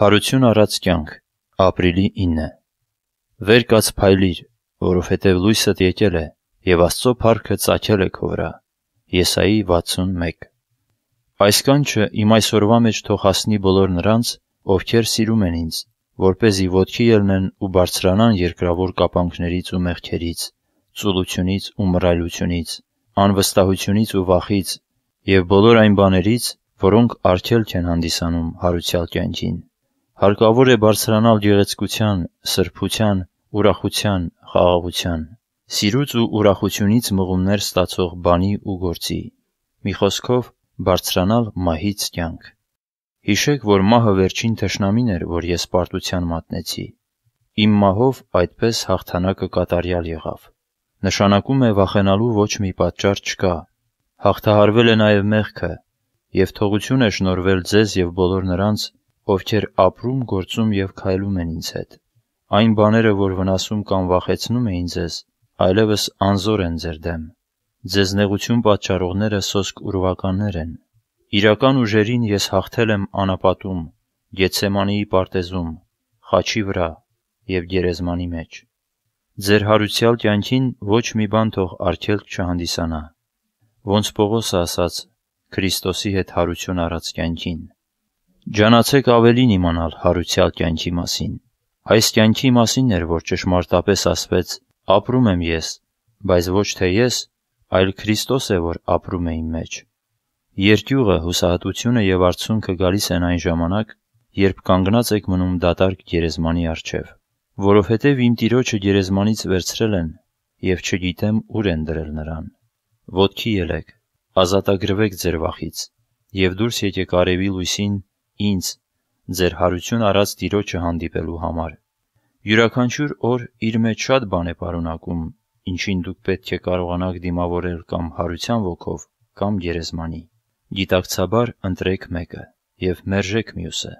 Հարություն առած կյանք, ապրիլի 9 Վեր կաց փայլիր, որովհետև լույսդ եկել է, և Աստծո փառքը ծագել է քո վրա։ Եսայի 61 Այս կանչը իմ այսօրվա մեջ թող հասնի բոլոր նրանց, ովքեր սիրում են ինձ, որ เป զի ոտքի ելնեն ու բարձրանան երկրավոր կապանքներից ու մեղքերից, ծուլությունից ու մռայլությունից, անվստահությունից ու վախից և բոլոր այն բաներից, որոնք արգել չեն հանդիսանում հարուսյալ կյանքին։ Հարկավոր է բարձրանալ գեղեցկության, սրբության, ուրախության, խաղաղության, սիրուց ու ուրախությունից մղումներ ստացող բանի ու գործի։ Մի խոսքով, բարձրանալ մահից կյանք։ Հիշեք, որ մահը վերջին թշնամին էր, որ ես պարտության մատնեցի։ Իմ մահով այդպես հաղթանակը կատարյալ եղավ։ Նշանակում է վախենալու ոչ մի պատճառ չկա։ Հաղթահարվել է նաև մեղքը, եւ թողություն է շնորվել ձեզ եւ բոլոր նրանց, ովքեր ապրում, գործում և քայլում են ինձ հետ։ Այն բաները, որ վնասում կամ վախեցնում էին ձեզ, այլևս անզոր են ձեր դեմ։ Ձեզ նեղություն պատճառողները սոսկ ուրվականներ են։ Իրական ուժերին ես հաղթել եմ անապատում, Գեցսեմանիի պարտեզում, խաչի վրա և գերեզմանի մեջ։ Ձեր հարուցյալ կյանքին ոչ մի բան թող արգելք չհանդիսանա։ Ոնց Պողոսը ասաց. «Քրիստոսի հետ հարություն առած կյանքին»։ Ճանացեք ավելին իմանալ հարուցյալ կյանքի մասին։ Այս կյանքի մասին էր, որ ճշմարտապես ասվեց. «Ապրում եմ ես, բայց ոչ թե ես, այլ Քրիստոս է, որ ապրում է իմ մեջ»։ Երկյուղը, հուսահատությունը և արցունքը գալիս են այն ժամանակ, երբ կանգնած եք մնում դատարկ գերեզմանի առջև։ Որովհետև իմ Տիրոջը գերեզմանից վերցրել են, և չգիտեմ ուր են դրել նրան։ Ոտքի ելեք, ազատագրվեք ձեր վախից, և դուրս եկեք արևի լույսին ինձ ձեր հարություն արած Տիրոջը հանդիպելու համար։ Յուրաքանչյուր օր իր մեջ շատ բան է պարունակում, ինչին դուք պետք է կարողանաք դիմավորել կամ հարության ոգով, կամ գերեզմանի։ Գիտակցաբար ընտրեք մեկը և մերժեք մյուսը։